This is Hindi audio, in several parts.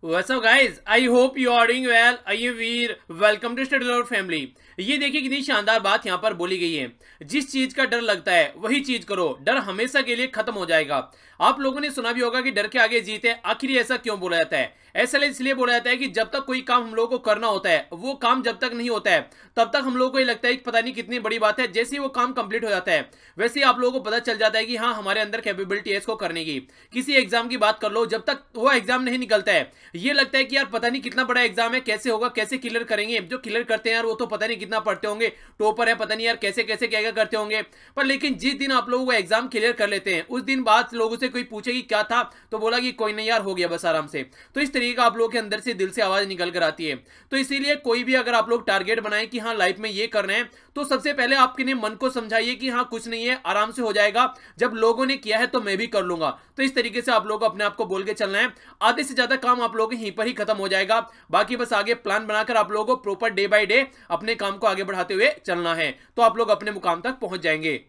What's up guys? I hope you are doing well. I Veer welcome to study family ये देखिए कितनी शानदार बात यहाँ पर बोली गई है जिस चीज का डर लगता है वही चीज करो डर हमेशा के लिए खत्म हो जाएगा आप लोगों ने सुना भी होगा कि डर के आगे जीते आखिर ऐसा क्यों बोला जाता है ऐसा इसलिए बोला जाता है कि जब तक कोई काम हम लोग को करना होता है वो काम जब तक नहीं होता है तब तक हम लोग को ये लगता है कि पता नहीं कितनी बड़ी बात है जैसे ही वो काम कंप्लीट हो जाता है वैसे ही आप लोगों को पता चल जाता है कि हाँ हमारे अंदर कैपेबिलिटी है इसको करने की किसी एग्जाम की बात कर लो जब तक वो एग्जाम नहीं निकलता है ये लगता है कि यार पता नहीं कितना बड़ा एग्जाम है कैसे होगा कैसे क्लियर करेंगे जो क्लियर करते हैं यार वो तो पता नहीं कितना पढ़ते होंगे टोपर है पता नहीं यार कैसे कैसे क्या क्या करते होंगे पर लेकिन जिस दिन आप लोग वो एग्जाम क्लियर कर लेते हैं उस दिन बाद लोगों से कोई पूछेगी क्या था तो बोला कि कोई नहीं यार हो गया बस आराम से तो इस तरीके तरीके आप लोगों के अंदर से दिल से आवाज़ निकल कर आती है तो इसीलिए कोई भी अगर आप लोग टारगेट बनाए कि हाँ लाइफ में ये कर रहे हैं तो सबसे पहले आपके ने मन को समझाइए कि हाँ कुछ नहीं है आराम से हो जाएगा जब लोगों ने किया है तो मैं भी कर लूंगा तो इस तरीके से आप लोग अपने आप को बोल के चलना है आधे से ज़्यादा काम आप लोग यहीं पर ही खत्म हो जाएगा बाकी बस आगे प्लान बनाकर आप लोगों को प्रॉपर डे बाई डे अपने काम को आगे बढ़ाते हुए चलना है तो आप लोग अपने मुकाम तक पहुंच जाएंगे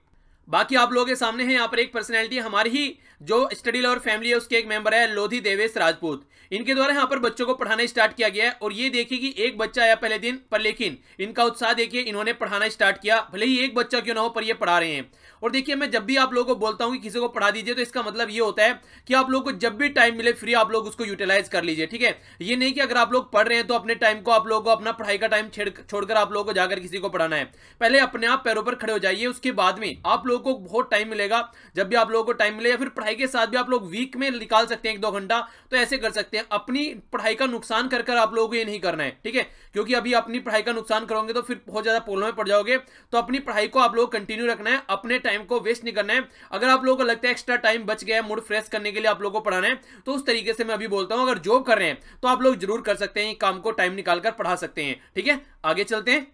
बाकी आप लोगों के सामने है यहाँ पर एक पर्सनैलिटी हमारी ही जो स्टडी लवर फैमिली है उसके एक मेंबर है लोधी देवेश राजपूत इनके द्वारा यहाँ पर बच्चों को पढ़ाना स्टार्ट किया गया है और ये देखिए कि एक बच्चा आया पहले दिन पर लेकिन इनका उत्साह देखिए इन्होंने पढ़ाना स्टार्ट किया भले ही एक बच्चा क्यों ना हो पर ये पढ़ा रहे हैं और देखिए मैं जब भी आप लोगों को बोलता हूँ कि किसी को पढ़ा दीजिए तो इसका मतलब ये होता है कि आप लोग को जब भी टाइम मिले फ्री आप लोग उसको यूटिलाइज कर लीजिए ठीक है ये नहीं कि अगर आप लोग पढ़ रहे हैं तो अपने टाइम को आप लोगों को अपना पढ़ाई का टाइम छोड़कर आप लोगों को जाकर किसी को पढ़ाना है पहले अपने आप पैरों पर खड़े हो जाइए उसके बाद में आप लोगों को बहुत टाइम मिलेगा जब भी आप लोगों को टाइम मिले या फिर पढ़ाई के साथ भी आप लोग वीक में निकाल सकते हैं एक दो घंटा तो ऐसे कर सकते हैं अपनी पढ़ाई का नुकसान कर कर आप लोगों को ये नहीं करना है ठीक है क्योंकि अभी अपनी पढ़ाई का नुकसान करोगे तो फिर बहुत ज़्यादा पोलो में पड़ जाओगे तो अपनी पढ़ाई को आप लोग कंटिन्यू रखना है अपने टाइम को वेस्ट नहीं करना है अगर आप लोगों को लगता है एक्स्ट्रा टाइम बच गया है मूड फ्रेश करने के लिए आप लोग को पढ़ाना है तो उस तरीके से मैं अभी बोलता हूँ अगर जॉब कर रहे हैं तो आप लोग जरूर कर सकते हैं काम को टाइम निकाल कर पढ़ा सकते हैं ठीक है आगे चलते हैं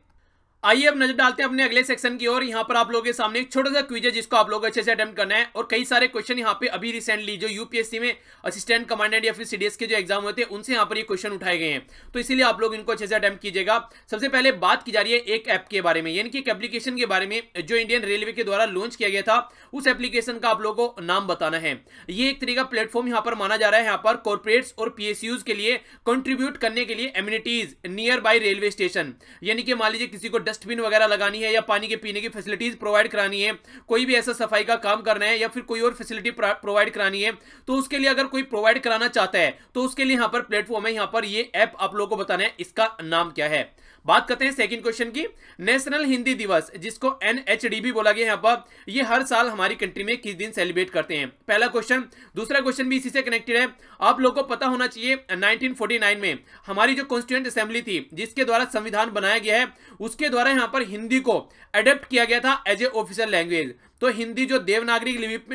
आइए अब नजर डालते हैं अपने अगले सेक्शन की ओर यहाँ पर आप लोगों के सामने एक छोटा सा क्विज है जिसको आप लोग अच्छे से अटेम्प्ट करना है और कई सारे क्वेश्चन यहाँ पे अभी रिसेंटली जो यूपीएससी में असिस्टेंट कमांडेंट या फिर सीडीएस के जो एग्जाम होते हैं उनसे यहाँ पर ये क्वेश्चन उठाए गए हैं तो इसलिए आप लोग इनको अच्छे से अटैम्प्ट कीजिएगा सबसे पहले बात की जा रही है एक ऐप के बारे में यानी कि एक एप्लीकेशन के बारे में जो इंडियन रेलवे के द्वारा लॉन्च किया गया था उस एप्लीकेशन का आप लोगों को नाम बताना है ये एक तरीका प्लेटफॉर्म यहाँ पर माना जा रहा है यहाँ पर कॉर्पोरेट्स और पीएसयूज के लिए कॉन्ट्रीब्यूट करने के लिए amenities near by railway station यानी कि मान लीजिए किसी को डस्टबिन वगैरह लगानी है या पानी के पीने की फैसिलिटीज़ प्रोवाइड करानी है कोई भी ऐसा सफाई का काम करना है या फिर कोई और फैसिलिटी प्रोवाइड करानी है तो उसके लिए अगर कोई प्रोवाइड कराना चाहता है तो उसके लिए यहाँ पर प्लेटफॉर्म है यहाँ पर ये ऐप आप लोगों को बताना है इसका नाम क्या है बात करते हैं सेकंड क्वेश्चन की नेशनल हिंदी दिवस जिसको एन भी बोला गया है अब ये हर साल हमारी कंट्री में किस दिन सेलिब्रेट करते हैं पहला क्वेश्चन दूसरा क्वेश्चन भी इसी से कनेक्टेड है आप लोग को पता होना चाहिए 1949 में हमारी जो कॉन्स्टिट्यूंट असेंबली थी जिसके द्वारा संविधान बनाया गया है उसके द्वारा यहाँ पर हिंदी को अडेप्ट किया गया था एज ए ऑफिशियल लैंग्वेज तो हिंदी जो देवनागरी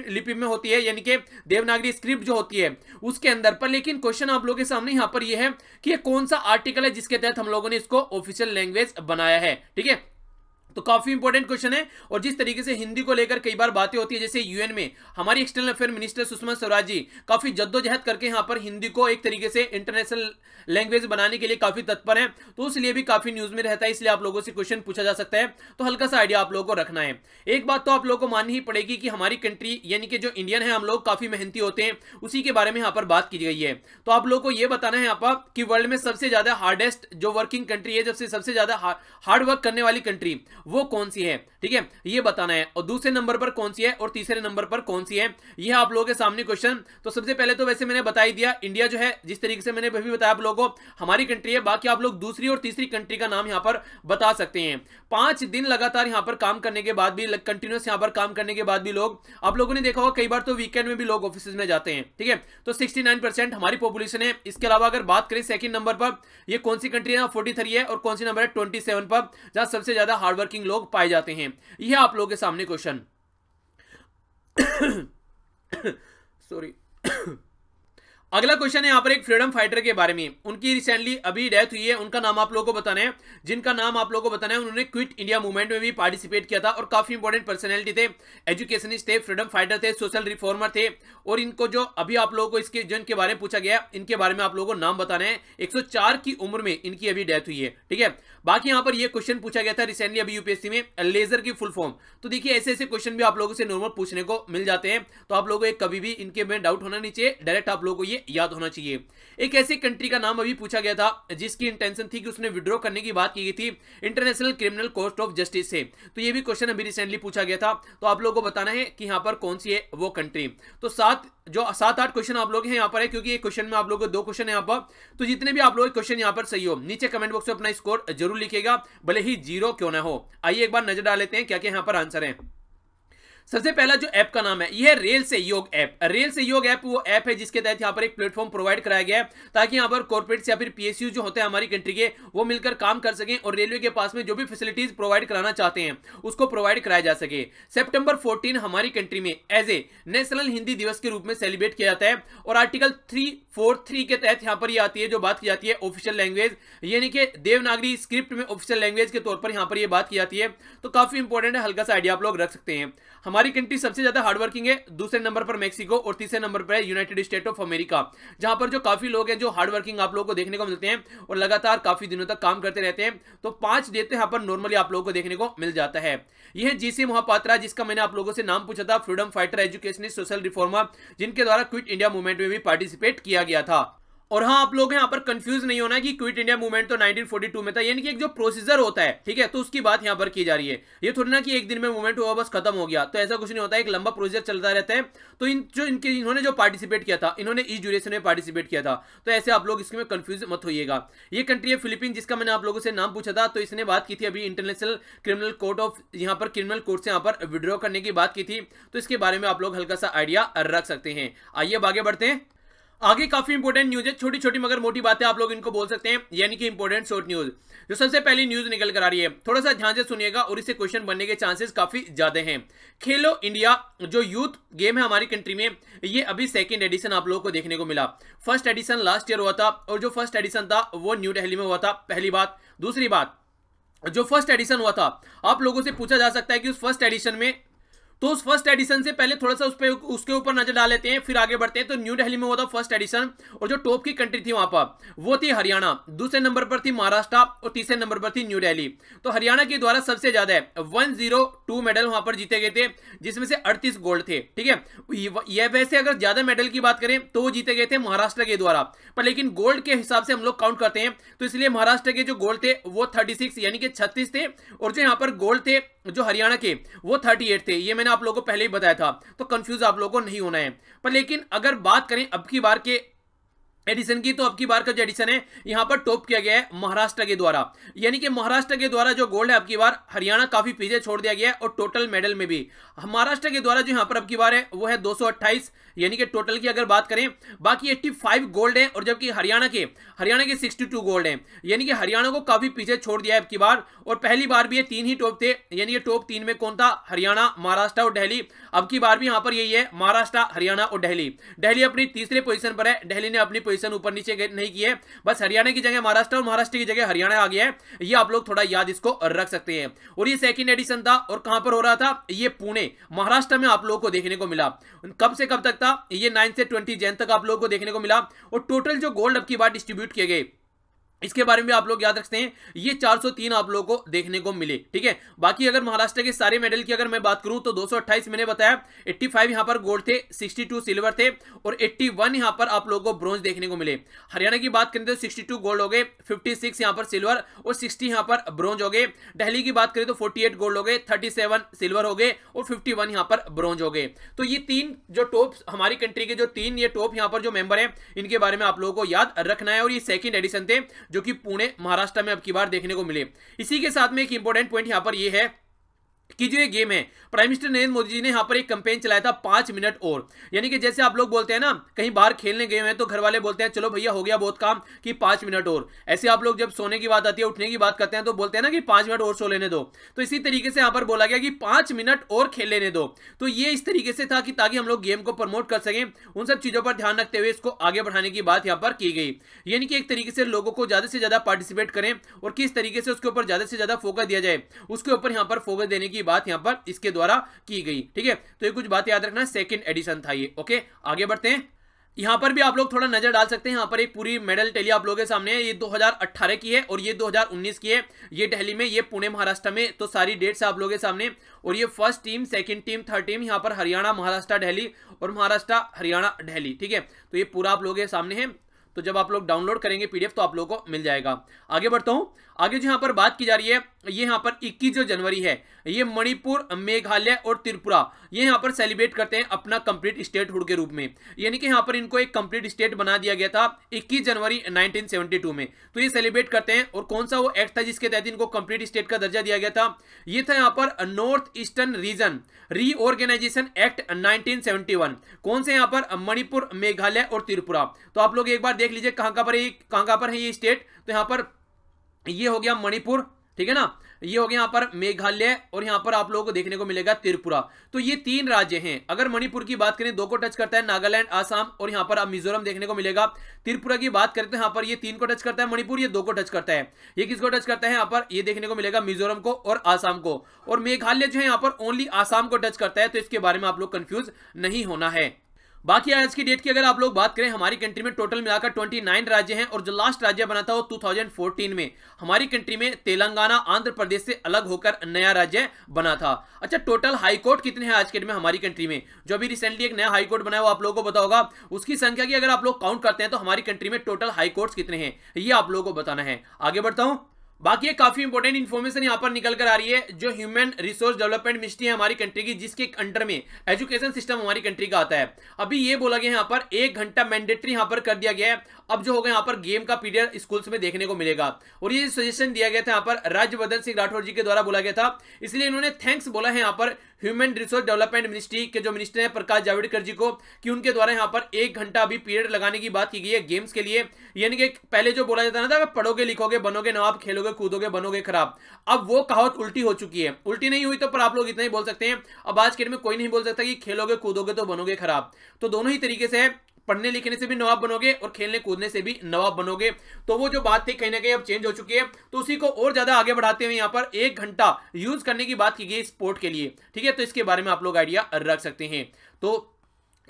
लिपि में होती है यानी कि देवनागरी स्क्रिप्ट जो होती है उसके अंदर पर लेकिन क्वेश्चन आप लोगों के सामने यहाँ पर यह है कि ये कौन सा आर्टिकल है जिसके तहत हम लोगों ने इसको ऑफिशियल लैंग्वेज बनाया है ठीक है तो काफी इंपॉर्टेंट क्वेश्चन है और जिस तरीके से हिंदी को लेकर कई बार बातें होती है जैसे यूएन में हमारी external affair minister Sushma Swaraj ji काफी जद्दोजहद करके यहाँ पर हिंदी को एक तरीके से इंटरनेशनल लैंग्वेज बनाने के लिए काफी तत्पर है तो इसलिए भी काफी न्यूज में रहता है इसलिए आप लोगों से क्वेश्चन पूछा जा सकता है तो हल्का सा आइडिया आप लोगों को रखना है एक बात तो आप लोगों को माननी ही पड़ेगी कि हमारी कंट्री यानी कि जो इंडियन है हम लोग काफी मेहनती होते हैं उसी के बारे में यहाँ पर बात की गई है तो आप लोगों को यह बताना है यहाँ पर कि वर्ल्ड में सबसे ज्यादा हार्डेस्ट जो वर्किंग कंट्री है जब सबसे ज्यादा हार्ड वर्क करने वाली कंट्री वो कौन सी है ठीक है ये बताना है और दूसरे नंबर पर कौन सी है और तीसरे नंबर पर कौन सी है यह आप लोगों के सामने क्वेश्चन तो सबसे पहले तो वैसे मैंने बताई दिया इंडिया जो है जिस तरीके से मैंने भी बताया आप लोगों को हमारी कंट्री है बाकी आप लोग दूसरी और तीसरी कंट्री का नाम यहाँ पर बता सकते हैं पांच दिन लगातार यहाँ पर काम करने के बाद भी कंटिन्यूस यहाँ पर काम करने के बाद भी लोग आप लोगों ने देखा होगा कई बार तो वीकेंड में भी लोग ऑफिस में जाते हैं ठीक है तो सिक्सटी हमारी पॉपुलेशन है इसके अलावा अगर बात करें सेकंड नंबर पर यह कौन सी कंट्री है फोर्टी है और कौन सी नंबर है ट्वेंटी पर जहां सबसे ज्यादा हार्डवर्किंग थिंकिंग लोग पाए जाते हैं यह आप लोगों के सामने क्वेश्चन सॉरी अगला क्वेश्चन है यहाँ पर एक फ्रीडम फाइटर के बारे में उनकी रिसेंटली अभी डेथ हुई है उनका नाम आप लोगों को बताना है जिनका नाम आप लोगों को बताना है उन्होंने क्विट इंडिया मूवमेंट में भी पार्टिसिपेट किया था और काफी इंपॉर्टेंट पर्सनैलिटी थे एजुकेशनिस्ट थे फ्रीडम फाइटर थे सोशल रिफॉर्मर थे और इनको जो अभी आप लोगों को इसके जो इनके बारे में पूछा गया इनके बारे में आप लोगों को नाम बताना है एक की उम्र में इनकी अभी डेथ हुई है ठीक है बाकी यहाँ पर यह क्वेश्चन पूछा गया था रिसेंटली अभी यूपीएससी में लेजर की फुल फॉर्म तो देखिए ऐसे ऐसे क्वेश्चन भी आप लोगों से नॉर्मल पूछने को मिल जाते हैं तो आप लोगों को कभी भी इनके में डाउट होना नहीं चाहिए डायरेक्ट आप लोगों को ये याद होना चाहिए एक ऐसी कंट्री का नाम अभी पूछा गया था जिसकी इंटेंशन थी कि उसने विड्रॉ करने की बात की गई थी international criminal court of justice से तो ये भी क्वेश्चन अभी रिसेंटली पूछा गया था तो आप लोगों को बताना है कि यहाँ पर कौन सी है वो कंट्री तो सात जो सात आठ क्वेश्चन आप लोग हैं यहाँ पर है क्योंकि एक क्वेश्चन में आप लोगों को दो क्वेश्चन है यहाँ पर तो जितने भी आप लोग क्वेश्चन यहाँ पर सही हो नीचे कमेंट बॉक्स में अपना स्कोर जरूर लिखेगा भले ही जीरो क्यों ना हो आइए एक बार नजर डाल लेते हैं क्या क्या यहाँ पर आंसर है सबसे पहला जो ऐप का नाम है यह रेल से योग ऐप रेल से योग ऐप वो ऐप है जिसके तहत यहाँ पर एक प्लेटफॉर्म प्रोवाइड कराया गया है ताकि यहाँ पर कॉर्पोरेट्स या फिर पीएसयू जो होते हैं हमारी कंट्री के वो मिलकर काम कर सकें और रेलवे के पास में जो भी फैसिलिटीज प्रोवाइड कराना चाहते हैं उसको प्रोवाइड कराया जा सके सेप्टेम्बर फोर्टीन हमारी कंट्री में एज ए नेशनल हिंदी दिवस के रूप में सेलिब्रेट किया जाता है और आर्टिकल थ्री फोर थ्री के तहत यहाँ पर ये आती है जो बात की जाती है ऑफिशियल लैंग्वेज यानी कि देवनागरी स्क्रिप्ट में ऑफिशियल लैंग्वेज के तौर पर यहाँ पर यह बात की जाती है तो काफी इंपॉर्टेंट है हल्का सा आइडिया आप लोग रख सकते हैं हमारे हमारी कंट्री सबसे ज्यादा हार्डवर्किंग है दूसरे नंबर पर मेक्सिको और तीसरे नंबर पर यूनाइटेड स्टेट ऑफ अमेरिका जहां पर जो काफी लोग हैं जो हार्डवर्किंग आप लोगों को देखने को मिलते हैं और लगातार काफी दिनों तक काम करते रहते हैं तो पांच देते यहां पर नॉर्मली आप लोगों को देखने को मिल जाता है यह जीसी महापात्रा जिसका मैंने आप लोगों से नाम पूछा था freedom fighter educationist social reformer जिनके द्वारा क्विट इंडिया मूवमेंट में भी पार्टिसिपेट किया गया था और हाँ आप लोग यहाँ पर कंफ्यूज नहीं होना कि क्विट इंडिया मूवमेंट तो 1942 में था यानी कि एक जो प्रोसीजर होता है ठीक है तो उसकी बात यहाँ पर की जा रही है ये थोड़ी ना कि एक दिन में मूवमेंट हुआ बस खत्म हो गया तो ऐसा कुछ नहीं होता एक लंबा प्रोसीजर चलता रहता है तो इन जो इनके इन्होंने जो पार्टिसिपेट किया था इन्होंने इस ड्यूरेशन में पार्टिसिपेट किया था तो ऐसे आप लोग इसमें कंफ्यूज मत होइएगा ये कंट्री है फिलिपीन जिसका मैंने आप लोगों से नाम पूछा था तो इसने बात की थी अभी इंटरनेशनल क्रिमिनल कोर्ट ऑफ यहाँ पर क्रिमिनल कोर्ट से यहाँ पर विड्रॉ करने की बात की थी तो इसके बारे में आप लोग हल्का सा आइडिया रख सकते हैं आइए आगे बढ़ते हैं आगे काफी इंपोर्टेंट न्यूज है छोटी छोटी मगर मोटी बातें आप लोग इनको बोल सकते हैं यानी कि इंपोर्टेंट शॉर्ट न्यूज जो सबसे पहली न्यूज निकल कर आ रही है थोड़ा सा ध्यान से सुनिएगा और इससे क्वेश्चन बनने के चांसेस काफी ज्यादा हैं खेलो इंडिया जो यूथ गेम है हमारी कंट्री में ये अभी सेकेंड एडिशन आप लोगों को देखने को मिला फर्स्ट एडिशन लास्ट ईयर हुआ था और जो फर्स्ट एडिशन था वो न्यू डेहली में हुआ था पहली बात दूसरी बात जो फर्स्ट एडिशन हुआ था आप लोगों से पूछा जा सकता है कि उस फर्स्ट एडिशन में तो उस फर्स्ट एडिशन से पहले थोड़ा सा उस पर उसके ऊपर नजर डाल लेते हैं फिर आगे बढ़ते हैं तो न्यू दिल्ली में हुआ था फर्स्ट एडिशन और जो टॉप की कंट्री थी वहां पर वो थी हरियाणा दूसरे नंबर पर थी महाराष्ट्र और तीसरे नंबर पर थी न्यू दिल्ली तो हरियाणा के द्वारा सबसे ज्यादा वन जीरो टू मेडल वहां पर जीते गए थे जिसमें से अड़तीस गोल्ड थे ठीक है यह वैसे अगर ज्यादा मेडल की बात करें तो वो जीते गए थे महाराष्ट्र के द्वारा पर लेकिन गोल्ड के हिसाब से हम लोग काउंट करते हैं तो इसलिए महाराष्ट्र के जो गोल्ड थे वो थर्टी यानी कि छत्तीस थे और जो यहाँ पर गोल्ड थे जो हरियाणा के वो थर्टी थे ये मैंने आप लोगों को पहले ही बताया था तो कंफ्यूज आप लोगों को नहीं होना है पर लेकिन अगर बात करें अब की बार के एडिशन की तो अब की बार का जो एडिसन है यहाँ पर टॉप किया गया है महाराष्ट्र के द्वारा यानी कि महाराष्ट्र के द्वारा जो गोल्ड है अब की बार हरियाणा काफी पीछे छोड़ दिया गया है और टोटल मेडल में भी महाराष्ट्र के द्वारा जो यहाँ पर अब की बार है वो है दो यानी कि टोटल की अगर बात करें बाकी 85 गोल्ड है और जबकि हरियाणा के हरियाणा के सिक्सटी गोल्ड है यानी कि हरियाणा को काफी पीछे छोड़ दिया है अब की बार और पहली बार भी ये तीन ही टॉप थे यानी कि टॉप तीन में कौन था हरियाणा महाराष्ट्र और दिल्ली अब की बार भी यहाँ पर यही है महाराष्ट्र हरियाणा और दिल्ली दिल्ली अपनी तीसरे पोजिशन पर है डेहली ने अपनी पोजिशन ऊपर नीचे नहीं की है बस हरियाणा की जगह महाराष्ट्र और महाराष्ट्र की जगह हरियाणा आ गया है ये आप लोग थोड़ा याद इसको रख सकते हैं और ये सेकंड एडिशन था और कहां पर हो रहा था ये पुणे महाराष्ट्र में आप लोगों को देखने को मिला कब से कब तक था ये नाइन से ट्वेंटी जैन तक आप लोगों को देखने को मिला और टोटल जो गोल्ड अब की बात डिस्ट्रीब्यूट किए गए इसके बारे में आप लोग याद रखते हैं ये 403 आप लोगों को देखने को मिले ठीक है बाकी अगर महाराष्ट्र के सारे मेडल की अगर मैं बात करूं तो 228 मैंने बताया 85 फाइव यहां पर गोल्ड थे 62 सिल्वर थे और 81 वन यहां पर आप लोगों को ब्रॉन्ज देखने को मिले हरियाणा की बात करें तो 62 गोल्ड हो गए 56 सिक्स यहां पर सिल्वर और 60 यहां पर ब्रॉन्ज हो गए दिल्ली की बात करें तो फोर्टी गोल्ड हो गए थर्टी सिल्वर हो गए और फिफ्टी वन पर ब्रॉन्ज हो गए तो ये तीन जो टॉप हमारी कंट्री के जो तीन ये टॉप यहां पर जो मेंबर है इनके बारे में आप लोगों को याद रखना है और ये सेकेंड एडिशन थे जो कि पुणे महाराष्ट्र में अब की बार देखने को मिले इसी के साथ में एक इंपॉर्टेंट पॉइंट यहां पर यह है कि जो ये गेम है प्राइम मिनिस्टर नरेंद्र मोदी जी ने यहाँ पर एक कंपेन चलाया था पांच मिनट और यानी कि जैसे आप लोग बोलते हैं ना कहीं बाहर खेलने गए हैं तो घर वाले बोलते हैं चलो भैया हो गया बहुत काम कि पांच मिनट और ऐसे आप लोग जब सोने की बात आती है उठने की बात करते हैं तो बोलते हैं ना कि पांच मिनट और सो लेने दो तो इसी तरीके से यहाँ पर बोला गया कि पांच मिनट और खेल लेने दो तो ये इस तरीके से था कि ताकि हम लोग गेम को प्रमोट कर सकें उन सब चीजों पर ध्यान रखते हुए इसको आगे बढ़ाने की बात यहाँ पर की गई यानी कि एक तरीके से लोगों को ज्यादा से ज्यादा पार्टिसिपेट करें और किस तरीके से उसके ऊपर ज्यादा से ज्यादा फोकस दिया जाए उसके ऊपर यहाँ पर फोकस देने की की बात यहाँ पर इसके द्वारा की गई ठीक है तो ये कुछ बात याद रखना सेकेंड एडिशन था ये ओके आगे बढ़ते हैं यहाँ पर भी आप लोग थोड़ा नजर डाल सकते हैं यहाँ पर एक पूरी मेडल टैली आप लोगों के सामने है ये 2018 की है और ये 2019 की है ये दिल्ली में ये पुणे महाराष्ट्र में तो सारी डेट्स आप लोगों के सामने और ये first team second team third team यहाँ पर हरियाणा महाराष्ट्र डेली और महाराष्ट्र हरियाणा डेली ठीक है तो ये पूरा आप लोगों के सामने है तो जब आप लोग डाउनलोड करेंगे पीडीएफ तो आप लोगों को मिल जाएगा आगे बढ़ता हूँ आगे जो यहाँ पर बात की जा रही है ये यहाँ पर 21 जो जनवरी है ये मणिपुर मेघालय और त्रिपुरा ये यहाँ पर सेलिब्रेट करते हैं अपना कंप्लीट स्टेट हुड के रूप में यानी कि यहाँ पर इनको एक कंप्लीट स्टेट बना दिया गया था 21 जनवरी 1972 में तो ये सेलिब्रेट करते हैं और कौन सा वो एक्ट था जिसके तहत इनको कंप्लीट स्टेट का दर्जा दिया गया था ये था यहाँ पर north eastern region reorganisation act nineteen कौन से यहाँ पर मणिपुर मेघालय और त्रिपुरा तो आप लोग एक बार देख लीजिए कहाँ कहाँ पर कहाँ कहाँ पर है ये स्टेट तो यहाँ पर ये हो गया मणिपुर ठीक है ना ये हो गया यहाँ पर मेघालय और यहाँ पर आप लोगों को देखने को मिलेगा त्रिपुरा तो ये तीन राज्य हैं अगर मणिपुर की बात करें दो को टच करता है नागालैंड आसाम और यहाँ पर आप मिजोरम देखने को मिलेगा त्रिपुरा की बात करें तो यहाँ पर ये तीन को टच करता है मणिपुर ये दो को टच करता है ये किसको टच करता है यहाँ पर ये देखने को मिलेगा मिजोरम को और आसाम को और मेघालय जो है यहाँ पर ओनली आसाम को टच करता है तो इसके बारे में आप लोग कंफ्यूज नहीं होना है बाकी आज की डेट की अगर आप लोग बात करें हमारी कंट्री में टोटल मिलाकर 29 राज्य हैं और जो लास्ट राज्य बना था वो 2014 में हमारी कंट्री में तेलंगाना आंध्र प्रदेश से अलग होकर नया राज्य बना था अच्छा टोटल हाईकोर्ट कितने हैं आज के डेट में हमारी कंट्री में जो अभी रिसेंटली एक नया हाईकोर्ट बना है वो आप लोगों को बताओगा उसकी संख्या की अगर आप लोग काउंट करते हैं तो हमारी कंट्री में टोटल हाईकोर्ट कितने हैं ये आप लोगों को बताना है आगे बढ़ता हूँ बाकी ये काफी इंपॉर्टेंट इन्फॉर्मेशन यहाँ पर निकल कर आ रही है जो ह्यूमन रिसोर्स डेवलपमेंट मिनिस्ट्री है हमारी कंट्री की जिसके अंडर में एजुकेशन सिस्टम हमारी कंट्री का आता है अभी ये बोला गया यहाँ पर एक घंटा मैंडेटरी यहाँ पर कर दिया गया है अब जो होगा यहाँ पर गेम का पीरियड स्कूल्स में देखने को मिलेगा और ये सजेशन दिया गया था यहाँ पर राज्यवर्धन सिंह राठौर जी के द्वारा बोला गया था इसलिए इन्होंने थैंक्स बोला है यहाँ पर ह्यूमन रिसोर्स डेवलपमेंट मिनिस्ट्री के जो मिनिस्टर हैं प्रकाश जावड़ेकर जी को कि उनके द्वारा यहाँ पर एक घंटा अभी पीरियड लगाने की बात की गई है गेम्स के लिए यानी कि पहले जो बोला जाता ना था पढ़ोगे लिखोगे बनोगे नवाब खेलोगे कूदोगे बनोगे खराब अब वो कहावत उल्टी हो चुकी है उल्टी नहीं हुई तो पर आप लोग इतना ही बोल सकते हैं अब आज के डेट में कोई नहीं बोल सकता कि खेलोगे कूदोगे तो बनोगे खराब तो दोनों ही तरीके से पढ़ने लिखने से भी नवाब बनोगे और खेलने कूदने से भी नवाब बनोगे तो वो जो बात थी कहीं ना कहीं अब चेंज हो चुकी है तो उसी को और ज़्यादा आगे बढ़ाते हुए यहाँ पर एक घंटा यूज़ करने की बात की गई स्पोर्ट के लिए ठीक है तो इसके बारे में आप लोग आइडिया रख सकते हैं तो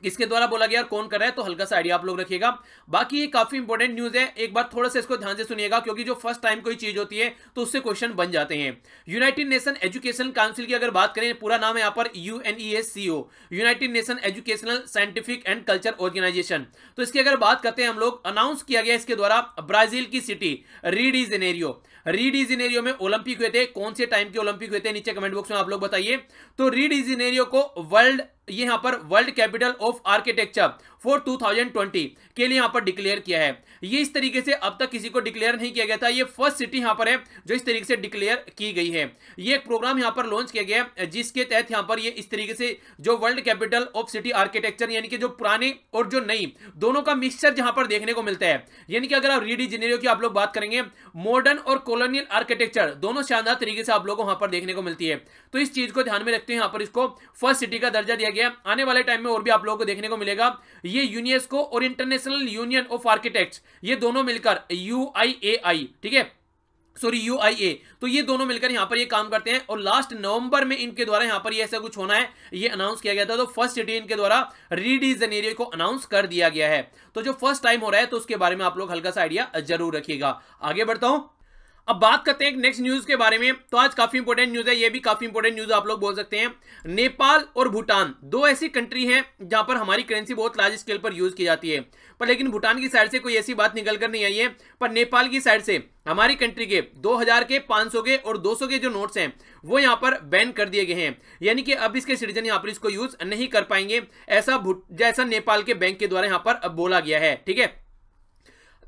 किसके द्वारा बोला गया और कौन कर रहा है तो हल्का सा आइडिया आप लोग रखिएगा बाकी ये काफी इंपॉर्टेंट न्यूज है एक बार थोड़ा सा इसको ध्यान से सुनिएगा क्योंकि जो फर्स्ट टाइम कोई चीज होती है तो उससे क्वेश्चन बन जाते हैं यूनाइटेड नेशन एजुकेशन काउंसिल की अगर बात करें पूरा नाम है यहाँ पर U N E S C O united nation educational scientific and culture organisation तो इसकी अगर बात करते हैं हम लोग अनाउंस किया गया इसके द्वारा ब्राजील की city Rio de Janeiro Rio de Janeiro में ओलंपिक हुए थे कौन से टाइम के ओलंपिक हुए थे नीचे कमेंट बॉक्स में आप लोग बताइए तो रीडी जेनेरियो को वर्ल्ड ये यहाँ पर world capital of architecture for 2020 के लिए यहाँ पर डिक्लेयर किया है ये इस तरीके से अब तक किसी को डिक्लेयर नहीं किया गया था ये फर्स्ट सिटी यहाँ पर है जो इस तरीके से डिक्लेयर की गई है ये एक प्रोग्राम यहाँ पर लॉन्च किया गया है जिसके तहत यहाँ पर ये इस तरीके से जो world capital of city architecture यानी कि जो पुराने और जो नई दोनों का मिक्सचर जहाँ पर देखने को मिलता है यानी कि अगर आप रीड जिनेरियो की आप लोग बात करेंगे मॉडर्न और कॉलोनियल आर्किटेक्चर दोनों शानदार तरीके से आप लोगों को वहां पर देखने को मिलती है तो इस चीज को ध्यान में रखते हैं यहाँ पर इसको फर्स्ट सिटी का दर्जा दिया दिया गया आने वाले टाइम में और भी आप लोगों को देखने को मिलेगा ये यूनियसको और इंटरनेशनल यूनियन ऑफ आर्किटेक्ट ये दोनों मिलकर यू ठीक है सॉरी यू तो ये दोनों मिलकर यहां पर ये काम करते हैं और लास्ट नवंबर में इनके द्वारा यहां पर ये ऐसा कुछ होना है ये अनाउंस किया गया था तो फर्स्ट सिटी इनके द्वारा रीडिजन एरिया को अनाउंस कर दिया गया है तो जो फर्स्ट टाइम हो रहा है तो उसके बारे में आप लोग हल्का सा आइडिया जरूर रखिएगा आगे बढ़ता हूं अब बात करते हैं नेक्स्ट न्यूज के बारे में तो आज काफी इंपोर्टेंट न्यूज है ये भी काफी इंपोर्टेंट न्यूज आप लोग बोल सकते हैं नेपाल और भूटान दो ऐसी कंट्री हैं जहां पर हमारी करेंसी बहुत लार्ज स्केल पर यूज की जाती है पर लेकिन भूटान की साइड से कोई ऐसी बात निकल कर नहीं आई है पर नेपाल की साइड से हमारी कंट्री के 2000 के 500 के और 200 के जो नोट्स हैं वो यहाँ पर बैन कर दिए गए हैं यानी कि अब इसके सिटीजन यहाँ पर इसको यूज नहीं कर पाएंगे ऐसा जैसा नेपाल के बैंक के द्वारा यहाँ पर बोला गया है ठीक है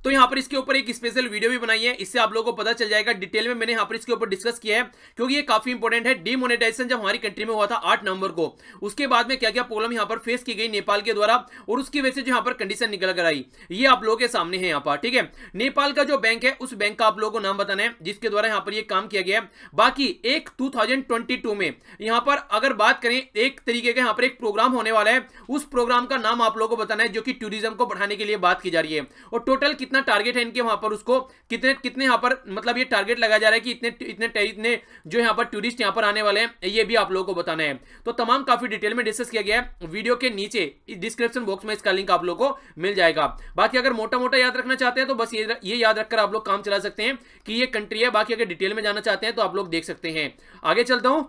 तो यहाँ पर इसके ऊपर एक स्पेशल वीडियो भी बनाई है इससे आप लोगों को पता चल जाएगा डिटेल में मैंने यहाँ पर इसके ऊपर डिस्कस किया है क्योंकि ये काफी इंपॉर्टेंट है डिमोनेटाइजेशन जब हमारी कंट्री में हुआ था आठ नवंबर को उसके बाद में क्या क्या प्रॉब्लम यहाँ पर फेस की गई नेपाल के द्वारा और उसकी वजह से यहाँ पर कंडीशन निकल कर आई ये आप लोगों के सामने है यहाँ पर ठीक है नेपाल का जो बैंक है उस बैंक का आप लोगों को नाम बताना है जिसके द्वारा यहाँ पर ये काम किया गया बाकी एक टू में यहाँ पर अगर बात करें एक तरीके का यहाँ पर एक प्रोग्राम होने वाला है उस प्रोग्राम का नाम आप लोगों को बताना है जो कि टूरिज्म को बढ़ाने के लिए बात की जा रही है और टोटल कितना कितना टारगेट है इनके वहां पर उसको कितने कितने यहाँ पर मतलब ये टारगेट लगाया जा रहा है कि इतने इतने इतने जो यहाँ पर टूरिस्ट यहाँ पर आने वाले हैं ये भी आप लोगों को बताना है तो तमाम काफी डिटेल में डिस्कस किया गया है वीडियो के नीचे डिस्क्रिप्शन बॉक्स में इसका लिंक आप लोग को मिल जाएगा बाकी अगर मोटा मोटा याद रखना चाहते हैं तो बस ये ये याद रखकर आप लोग काम चला सकते हैं कि ये कंट्री है बाकी अगर डिटेल में जाना चाहते हैं तो आप लोग देख सकते हैं आगे चलता हूं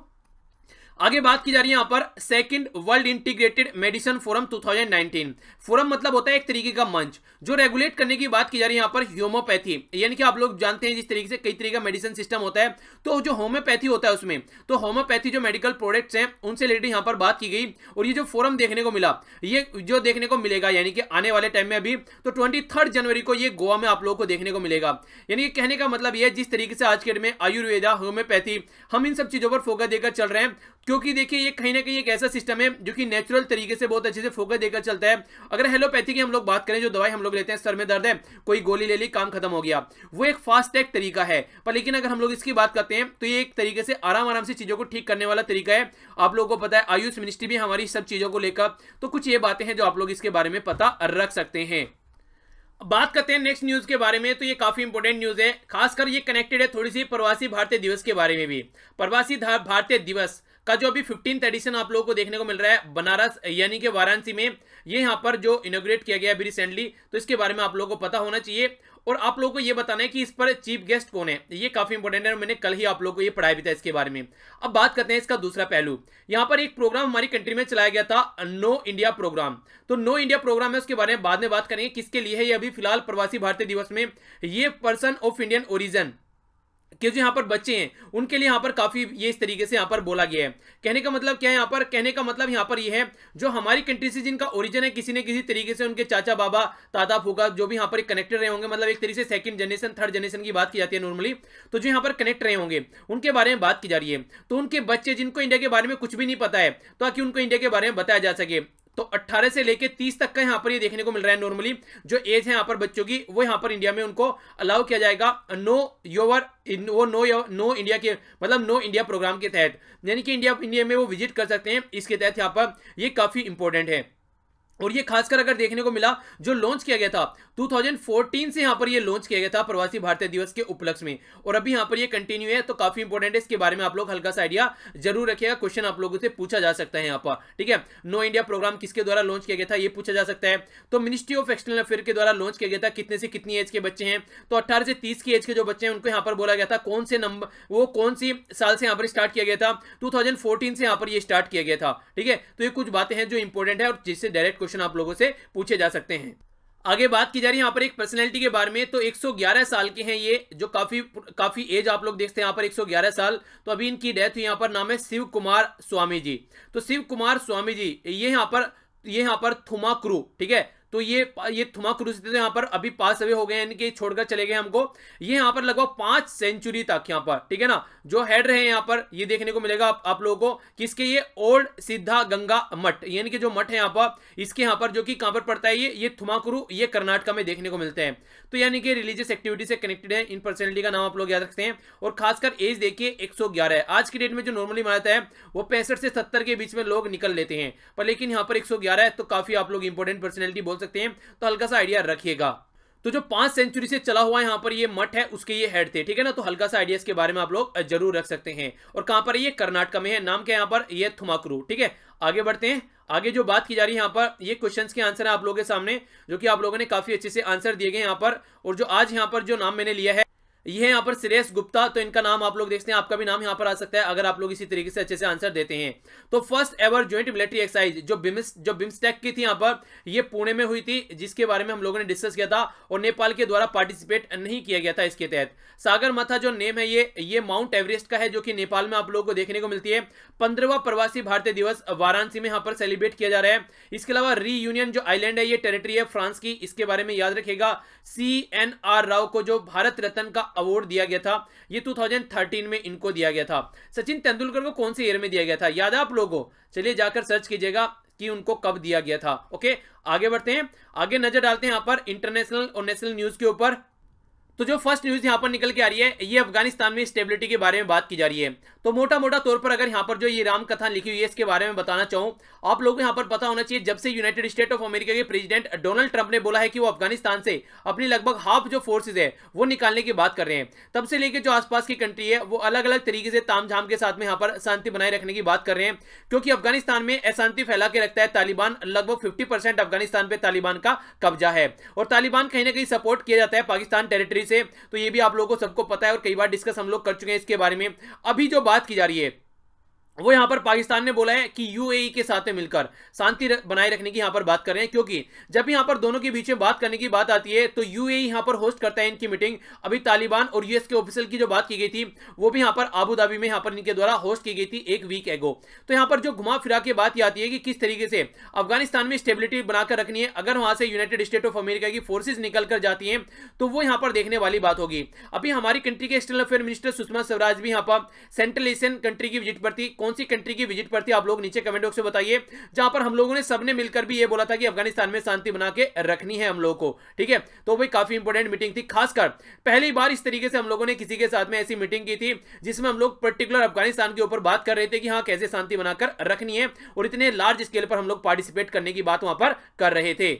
आगे बात की जा रही है यहाँ पर second world integrated medicine forum 2019 forum मतलब होता है एक तरीके का मंच जो रेगुलेट करने की बात की जा रही है यहाँ पर होम्योपैथी यानी कि आप लोग जानते हैं जिस तरीके से कई तरीके का मेडिसिन सिस्टम होता है तो जो होम्योपैथी होता है उसमें तो होम्योपैथी जो मेडिकल प्रोडक्ट्स हैं उनसे रिलेटेड यहाँ पर बात की गई और ये जो फोरम देखने को मिला ये जो देखने को मिलेगा यानी कि आने वाले टाइम में अभी तो ट्वेंटी जनवरी को ये गोवा में आप लोगों को देखने को मिलेगा यानी कि कहने का मतलब यह जिस तरीके से आज के डेट में आयुर्वेदा होम्योपैथी हम इन सब चीज़ों पर फोकस देकर चल रहे हैं क्योंकि देखिए ये कहीं ना कहीं एक ऐसा सिस्टम है जो कि नेचुरल तरीके से बहुत अच्छे से फोकस देकर चलता है अगर हेलोपैथी की हम लोग बात करें जो दवाई हम लोग भी लेते हैं सर में दर्द है कोई गोली ले ली काम खत्म हो गया वो एक फास्ट एक तरीका है पर लेकिन अगर हम लोग इसकी बात करते हैं तो ये एक तरीके से आराम आराम से चीज़ों को ठीक करने वाला तरीका है आप लोगों को पता है आयुष मिनिस्ट्री भी हमारी सब चीज़ों को लेकर तो कुछ ये बातें हैं जो आप लोग इसके बारे में पता रख सकते हैं बात करते हैं नेक्स्ट न्यूज के बारे में तो ये काफी इंपोर्टेंट न्यूज है खासकर ये कनेक्टेड है थोड़ी सी प्रवासी भारतीय दिवस के बारे में भी प्रवासी भारतीय दिवस का जो अभी फिफ्टीन एडिशन आप लोगों को देखने को मिल रहा है बनारस यानी कि वाराणसी में ये यहाँ पर जो इनोग्रेट किया गया अभी रिसेंटली तो इसके बारे में आप लोगों को पता होना चाहिए और आप लोगों को ये बताना है कि इस पर चीफ गेस्ट कौन है ये काफी इंपॉर्टेंट है मैंने कल ही आप लोगों को ये पढ़ाया भी था इसके बारे में अब बात करते हैं इसका दूसरा पहलू यहाँ पर एक प्रोग्राम हमारी कंट्री में चलाया गया था नो इंडिया प्रोग्राम तो नो इंडिया प्रोग्राम है उसके बारे में बाद में बात करेंगे किसके लिए है ये अभी फिलहाल प्रवासी भारतीय दिवस में ये पर्सन ऑफ इंडियन ओरिजन के जो यहाँ पर बच्चे हैं उनके लिए यहाँ पर काफ़ी ये इस तरीके से यहाँ पर बोला गया है कहने का मतलब क्या है यहाँ पर कहने का मतलब यहाँ पर ये यह है जो हमारी कंट्री से जिनका ओरिजिन है किसी न किसी तरीके से उनके चाचा बाबा ताता फूका जो भी यहाँ पर कनेक्टेड रहे होंगे मतलब एक तरीके से सेकंड जनरेशन थर्ड जनरेशन की बात की जाती है नॉर्मली तो जो यहाँ पर कनेक्ट रहे होंगे उनके बारे में बात की जा रही है तो उनके बच्चे जिनको इंडिया के बारे में कुछ भी नहीं पता है ताकि तो उनको इंडिया के बारे में बताया जा सके तो 18 से लेके 30 तक का यहाँ पर ये देखने को मिल रहा है नॉर्मली जो एज है यहाँ पर बच्चों की वो यहाँ पर इंडिया में उनको अलाउ किया जाएगा नो योवर वो नो यो, नो इंडिया के मतलब नो इंडिया प्रोग्राम के तहत यानी कि इंडिया इंडिया में वो विजिट कर सकते हैं इसके तहत यहाँ पर ये काफ़ी इंपॉर्टेंट है और ये खासकर अगर देखने को मिला जो लॉन्च किया गया था 2014 से यहाँ पर ये लॉन्च किया गया था प्रवासी भारतीय दिवस के उपलक्ष्य में और अभी यहाँ पर ये कंटिन्यू है तो काफी इंपॉर्टेंट है इसके बारे में आप लोग हल्का सा आइडिया जरूर रखिएगा क्वेश्चन आप लोगों से पूछा जा सकता है यहाँ पर ठीक है नो इंडिया प्रोग्राम किसके द्वारा लॉन्च किया गया था ये पूछा जा सकता है तो मिनिस्ट्री ऑफ एक्सटर्नल अफेयर के द्वारा लॉन्च किया गया था कितने से कितनी एज के बच्चे हैं तो अट्ठारह से तीस की एज के जो बच्चे हैं उनको यहाँ पर बोला गया था कौन से नंबर वो कौन सी साल से यहाँ पर स्टार्ट किया गया था टू से यहाँ पर यह स्टार्ट किया गया था ठीक है तो ये कुछ बातें हैं जो इंपॉर्टेंट है और जिससे डायरेक्ट क्वेश्चन आप लोगों से पूछे जा सकते हैं आगे बात की जा रही है यहाँ पर एक पर्सनैलिटी के बारे में तो 111 साल के हैं ये जो काफी काफी एज आप लोग देखते हैं यहाँ पर 111 साल तो अभी इनकी डेथ हुई यहाँ पर नाम है शिव कुमार स्वामी जी तो शिव कुमार स्वामी जी ये यहाँ पर ये यहाँ पर थुमाक्रू ठीक है तो ये ये थुमा क्रूज थे तो यहाँ पर अभी पास अवे हो गए यानी कि छोड़कर चले गए हमको ये यहाँ पर लगभग पांच सेंचुरी तक यहाँ पर ठीक है ना जो हेड रहे यहाँ पर ये देखने को मिलेगा आप, आप लोगों को किसके ये ओल्ड सिद्धा गंगा मठ यानी कि जो मठ है यहाँ पर इसके यहाँ पर जो कि कहाँ पर पड़ता है ये ये थुमाकुरु ये कर्नाटका में देखने को मिलते हैं तो यानी कि रिलीजियस एक्टिविटी से कनेक्टेड है इन पर्सनलिटी का नाम आप लोग याद रखते हैं और खासकर एज देखिए एक है आज की डेट में जो नॉर्मली माना है वो पैंसठ से सत्तर के बीच में लोग निकल लेते हैं पर लेकिन यहाँ पर एक है तो काफी आप लोग इंपॉर्टेंट पर्सनैलिटी बोल सकते हैं तो हल्का सा आइडिया रखिएगा तो जो पांच सेंचुरी से चला हुआ है यहाँ पर ये मठ है उसके ये हेड थे ठीक है ना तो हल्का सा आइडिया इसके बारे में आप लोग जरूर रख सकते हैं और कहां पर ये कर्नाटक में है नाम क्या यहाँ पर ये थुमाकुरु ठीक है आगे बढ़ते हैं आगे जो बात की जा रही है यहाँ पर ये क्वेश्चंस के आंसर है आप लोगों के सामने जो कि आप लोगों ने काफी अच्छे से आंसर दिए गए यहाँ पर और जो आज यहाँ पर जो नाम मैंने लिया है ये यहाँ पर सुरेश गुप्ता तो इनका नाम आप लोग देखते हैं आपका भी नाम यहाँ पर आ सकता है अगर आप लोग इसी तरीके से अच्छे से आंसर देते हैं तो first ever joint military exercise जो बिम्स जो बिम्सटेक की थी यहाँ पर ये पुणे में हुई थी जिसके बारे में हम लोगों ने डिस्कस किया था और नेपाल के द्वारा पार्टिसिपेट नहीं किया गया था इसके तहत सागर माथा जो नेम है ये ये माउंट एवरेस्ट का है जो कि नेपाल में आप लोगों को देखने को मिलती है पंद्रहवा प्रवासी भारतीय दिवस वाराणसी में यहाँ पर सेलिब्रेट किया जा रहा है इसके अलावा री यूनियन जो आइलैंड है ये टेरिटरी है फ्रांस की इसके बारे में याद रखेगा सी एन आर राव को जो भारत रत्न का अवार्ड दिया गया था ये 2013 में इनको दिया गया था सचिन तेंदुलकर को कौन से ईयर में दिया गया था याद है आप लोगों चलिए जाकर सर्च कीजिएगा कि उनको कब दिया गया था ओके आगे बढ़ते हैं आगे नजर डालते हैं यहां पर इंटरनेशनल और नेशनल न्यूज के ऊपर तो जो फर्स्ट न्यूज यहाँ पर निकल के आ रही है ये अफगानिस्तान में स्टेबिलिटी के बारे में बात की जा रही है तो मोटा मोटा तौर पर अगर यहाँ पर जो ये राम कथा लिखी हुई है इसके बारे में बताना चाहूं आप लोगों को यहाँ पर पता होना चाहिए जब से यूनाइटेड स्टेट ऑफ अमेरिका के प्रेसिडेंट डोनाल्ड ट्रंप ने बोला है कि वो अफगानिस्तान से अपनी लगभग हाफ जो फोर्सेज है वो निकालने की बात कर रहे हैं तब से लेकर जो आसपास की कंट्री है वो अलग अलग तरीके से तामझाम के साथ में यहाँ पर शांति बनाए रखने की बात कर रहे हैं क्योंकि अफगानिस्तान में अशांति फैला के रखता है तालिबान लगभग फिफ्टी अफगानिस्तान पर तालिबान का कब्जा है और तालिबान कहीं ना कहीं सपोर्ट किया जाता है पाकिस्तान टेरिटरी से तो ये भी आप लोगों को सबको पता है और कई बार डिस्कस हम लोग कर चुके हैं इसके बारे में अभी जो बात की जा रही है वो यहाँ पर पाकिस्तान ने बोला है कि यूएई e के साथ मिलकर शांति बनाए रखने की यहाँ पर बात कर रहे हैं क्योंकि जब यहाँ पर दोनों के बीच में बात करने की बात आती है तो यूएई e यहाँ पर होस्ट करता है इनकी मीटिंग अभी तालिबान और यूएस के ऑफिसियल की जो बात की गई थी वो भी यहाँ पर आबू धाबी में यहाँ पर इनके द्वारा होस्ट की गई थी एक वीक एगो तो यहाँ पर जो घुमा फिरा के बात यह आती है कि किस तरीके से अफगानिस्तान में स्टेबिलिटी बनाकर रखनी है अगर वहां से यूनाइटेड स्टेट ऑफ अमेरिका की फोर्सेज निकल कर जाती है तो वो यहाँ पर देखने वाली बात होगी अभी हमारी कंट्री के external affair minister Sushma Swaraj भी यहाँ पर सेंट्रल एशियन कंट्री की विजिट पर थी कौन सी कंट्री की विजिट पर थी आप लोग नीचे कमेंट बॉक्स में बताइए जहां पर हम लोगों ने सबने मिलकर भी ये बोला था कि अफगानिस्तान में शांति बना के रखनी है हम लोगों को ठीक है तो भाई काफी इंपॉर्टेंट मीटिंग थी खासकर पहली बार इस तरीके से हम लोगों ने किसी के साथ में ऐसी मीटिंग की थी जिसमें हम लोग पर्टिकुलर अफगानिस्तान के ऊपर बात कर रहे थे कि हाँ कैसे शांति बनाकर रखनी है और इतने लार्ज स्केल पर हम लोग पार्टिसिपेट करने की बात वहां पर कर रहे थे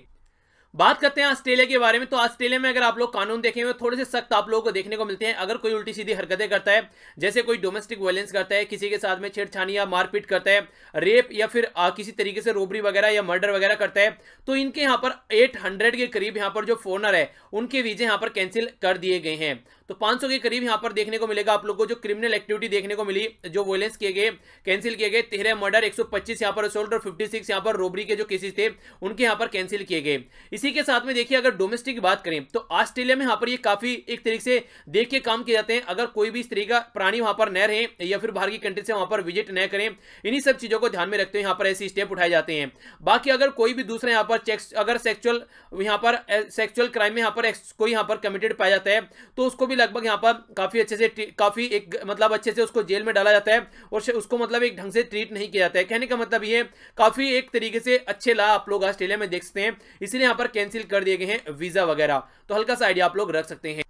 बात करते हैं ऑस्ट्रेलिया के बारे में तो ऑस्ट्रेलिया में अगर आप लोग कानून देखेंगे तो थोड़े से सख्त आप लोगों को देखने को मिलते हैं अगर कोई उल्टी सीधी हरकतें करता है जैसे कोई डोमेस्टिक वायलेंस करता है किसी के साथ में छेड़छानी या मारपीट करता है रेप या फिर आ, किसी तरीके से रोबरी वगैरह या मर्डर वगैरह करता है तो इनके यहाँ पर एट के करीब यहाँ पर जो फोनर है उनके वीजे यहाँ पर कैंसिल कर दिए गए हैं तो 500 के करीब यहां पर देखने को मिलेगा आप लोग को जो क्रिमिनल एक्टिविटी देखने को मिली जो वोलेंस किए गए कैंसिल किए गए तेरह मर्डर 125 यहाँ पर असोल्ट और 56 यहाँ पर रोबरी के जो केसेस थे उनके यहां पर कैंसिल किए गए इसी के साथ में देखिए अगर डोमेस्टिक की बात करें तो ऑस्ट्रेलिया में यहां पर ये काफी एक तरीके से देख के काम किए जाते हैं अगर कोई भी स्त्री का प्राणी वहां पर न रहे या फिर बाहर की कंट्री से वहां पर विजिट न करें इन्हीं सब चीज़ों को ध्यान में रखते हुए यहाँ पर ऐसे स्टेप उठाए जाते हैं बाकी अगर कोई भी दूसरा यहाँ पर अगर सेक्चुअल यहां पर सेक्चुअल क्राइम में यहां पर कोई यहाँ पर कमिटेड पाया जाता है तो उसको भी भी लगभग यहाँ पर काफ़ी अच्छे से काफ़ी एक मतलब अच्छे से उसको जेल में डाला जाता है और उसको मतलब एक ढंग से ट्रीट नहीं किया जाता है कहने का मतलब ये काफ़ी एक तरीके से अच्छे ला आप लोग ऑस्ट्रेलिया में देख सकते हैं इसीलिए यहाँ पर कैंसिल कर दिए गए हैं वीज़ा वगैरह तो हल्का सा आइडिया आप लोग रख सकते हैं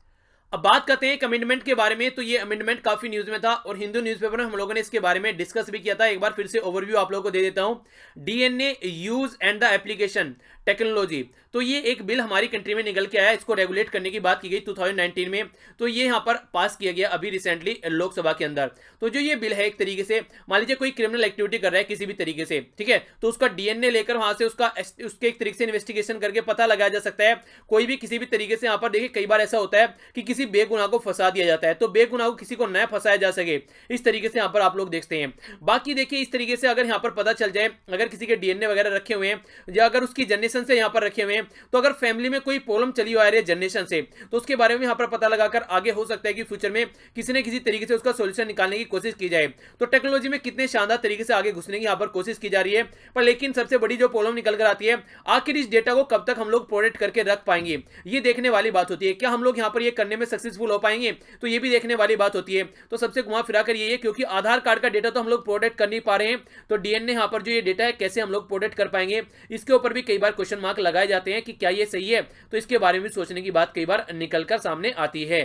अब बात करते हैं एक अमेंडमेंट के बारे में तो ये अमेंडमेंट काफी न्यूज में था और हिंदू न्यूज़पेपर में हम लोगों ने इसके बारे में डिस्कस भी किया था एक बार फिर से ओवरव्यू आप लोगों को दे देता हूं DNA use and the application technology तो ये एक बिल हमारी कंट्री में निकल के आया इसको रेगुलेट करने की बात की गई 2019 में तो ये यहाँ पर पास किया गया अभी रिसेंटली लोकसभा के अंदर तो जो ये बिल है एक तरीके से मान लीजिए कोई क्रिमिनल एक्टिविटी कर रहा है किसी भी तरीके से ठीक है तो उसका डीएनए लेकर वहां से उसका उसके एक तरीके से इन्वेस्टिगेशन करके पता लगाया जा सकता है कोई भी किसी भी तरीके से यहाँ पर देखिए कई बार ऐसा होता है कि किसी बेगुनाह को फंसा दिया जाता है तो बेगुनाह को किसी को न फंसाया जा सके इस तरीके से यहाँ पर आप लोग देखते हैं बाकी देखिए इस तरीके से अगर यहाँ पर पता चल जाए अगर किसी के डीएनए वगैरह रखे हुए हैं या अगर उसकी जन्म जनरेशन से यहाँ पर रखे हुए हैं तो अगर फैमिली में कोई प्रॉब्लम चली आ रही है जनरेशन से तो उसके बारे में यहाँ पर पता लगाकर आगे हो सकता है कि फ्यूचर में किसी न किसी तरीके से उसका सोल्यूशन निकालने की कोशिश की जाए तो टेक्नोलॉजी में कितने शानदार तरीके से आगे घुसने की यहाँ पर कोशिश की जा रही है पर लेकिन सबसे बड़ी जो प्रॉब्लम निकल कर आती है आखिर इस डेटा को कब तक हम लोग प्रोडक्ट करके रख पाएंगे ये देखने वाली बात होती है क्या हम लोग यहाँ पर ये करने में सक्सेसफुल हो पाएंगे तो ये भी देखने वाली बात होती है तो सबसे घुमा फिरा कर ये क्योंकि आधार कार्ड का डेटा तो हम लोग प्रोडक्ट कर नहीं पा रहे हैं तो डीएनए यहाँ पर जो ये डेटा है कैसे हम लोग प्रोडक्ट कर पाएंगे इसके ऊपर भी कई बार क्वेश्चन मार्क लगाए जाते हैं कि क्या ये सही है तो इसके बारे में सोचने की बात कई बार निकल कर सामने आती है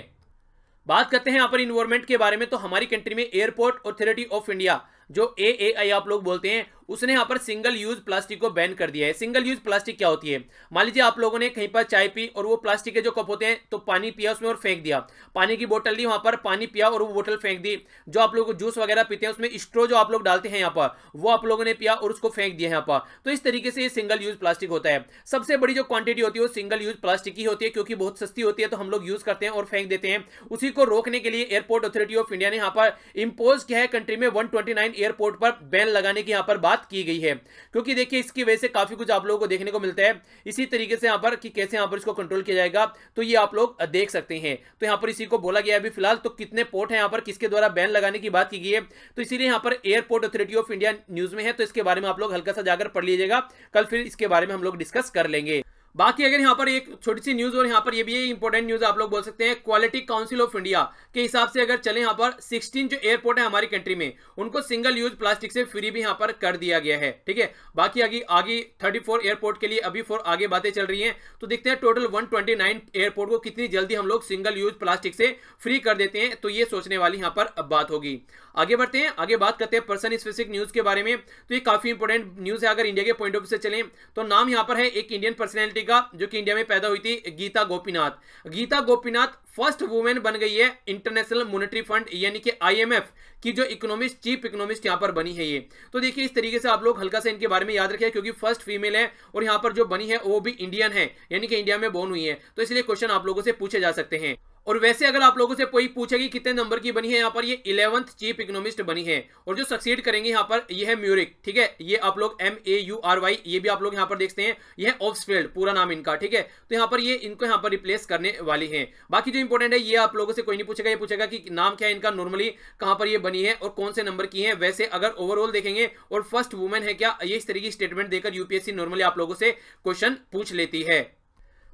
बात करते हैं यहाँ पर इन्वायरमेंट के बारे में तो हमारी कंट्री में एयरपोर्ट अथॉरिटी ऑफ इंडिया जो ए आप लोग बोलते हैं उसने यहाँ पर सिंगल यूज प्लास्टिक को बैन कर दिया है सिंगल यूज प्लास्टिक क्या होती है मान लीजिए आप लोगों ने कहीं पर चाय पी और वो प्लास्टिक के जो कप होते हैं तो पानी पिया उसमें और फेंक दिया पानी की बोतल ली वहाँ पर पानी पिया और वो बोतल फेंक दी जो आप लोग जूस वगैरह पीते हैं उसमें स्ट्रो जो आप लोग डालते हैं यहाँ पर वो आप लोगों ने पिया और उसको फेंक दिया यहाँ पर तो इस तरीके से ये सिंगल यूज प्लास्टिक होता है सबसे बड़ी जो क्वांटिटी होती है वो सिंगल यूज प्लास्टिक ही होती है क्योंकि बहुत सस्ती होती है तो हम लोग यूज करते हैं और फेंक देते हैं उसी को रोकने के लिए एयरपोर्ट अथॉरिटी ऑफ इंडिया ने यहाँ पर इम्पोज किया है कंट्री में वन एयरपोर्ट पर बैन लगाने की यहाँ पर बात बात की गई है क्योंकि देखिए इसकी वजह से काफ़ी कुछ आप लोगों को देखने को मिलता है इसी तरीके से यहाँ पर कि कैसे यहाँ पर इसको कंट्रोल किया जाएगा तो ये आप लोग देख सकते हैं तो यहाँ पर इसी को बोला गया अभी फिलहाल तो कितने पोर्ट है यहाँ पर किसके द्वारा बैन लगाने की बात की गई है तो इसीलिए यहाँ पर airport authority of India news में है तो इसके बारे में आप लोग हल्का सा जाकर पढ़ लीजिएगा कल फिर इसके बारे में हम लोग डिस्कस कर लेंगे बाकी अगर यहाँ पर एक छोटी सी न्यूज़ और यहाँ पर ये भी इंपॉर्टेंट न्यूज़ आप लोग बोल सकते हैं क्वालिटी काउंसिल ऑफ इंडिया के हिसाब से अगर चले यहाँ पर 16 जो एयरपोर्ट है हमारी कंट्री में उनको सिंगल यूज प्लास्टिक से फ्री भी यहाँ पर कर दिया गया है ठीक है बाकी आगे आगे 34 एयरपोर्ट के लिए अभी फोर आगे बातें चल रही है तो देखते हैं टोटल वन एयरपोर्ट को कितनी जल्दी हम लोग सिंगल यूज प्लास्टिक से फ्री कर देते हैं तो ये सोचने वाली यहाँ पर बात होगी आगे बढ़ते हैं आगे बात करते हैं पर्सन स्पेसिफिक न्यूज़ के बारे में तो ये काफ़ी इंपॉर्टेंट न्यूज़ है अगर इंडिया के पॉइंट ऑफ व्यू से चले तो नाम यहाँ पर है एक इंडियन पर्सनैलिटी का जो कि इंडिया में पैदा हुई थी गीता गोपीनाथ गीता गोपीनाथ फर्स्ट वुमेन बन गई है इंटरनेशनल मोनेटरी फंड यानी कि आईएमएफ की जो इकोनॉमिस्ट चीफ इकोनॉमिस्ट यहां पर बनी है ये तो देखिए इस तरीके से आप लोग हल्का सा इनके बारे में याद रखें क्योंकि फर्स्ट फीमेल है और यहां पर जो बनी है वो भी इंडियन है यानी कि इंडिया में बोर्न हुई है तो इसलिए क्वेश्चन आप लोगों से पूछे जा सकते हैं और वैसे अगर आप लोगों से कोई पूछेगी कि कितने नंबर की बनी है यहाँ पर ये इलेवंथ चीफ इकोनॉमिस्ट बनी है और जो सक्सीड करेंगे यहाँ पर ये है म्यूरिक ठीक है ये आप लोग M A U R Y ये भी आप लोग यहाँ पर देखते हैं ये है ऑब्सफील्ड पूरा नाम इनका ठीक है तो यहाँ पर ये इनको यहाँ पर रिप्लेस करने वाली है बाकी जो इंपॉर्टेंट है ये आप लोगों से कोई नहीं पूछेगा ये पूछेगा कि नाम क्या है इनका नॉर्मली कहाँ पर ये बनी है और कौन से नंबर की है वैसे अगर ओवरऑल देखेंगे और फर्स्ट वुमेन है क्या ये इस तरह की स्टेटमेंट देकर यूपीएससी नॉर्मली आप लोगों से क्वेश्चन पूछ लेती है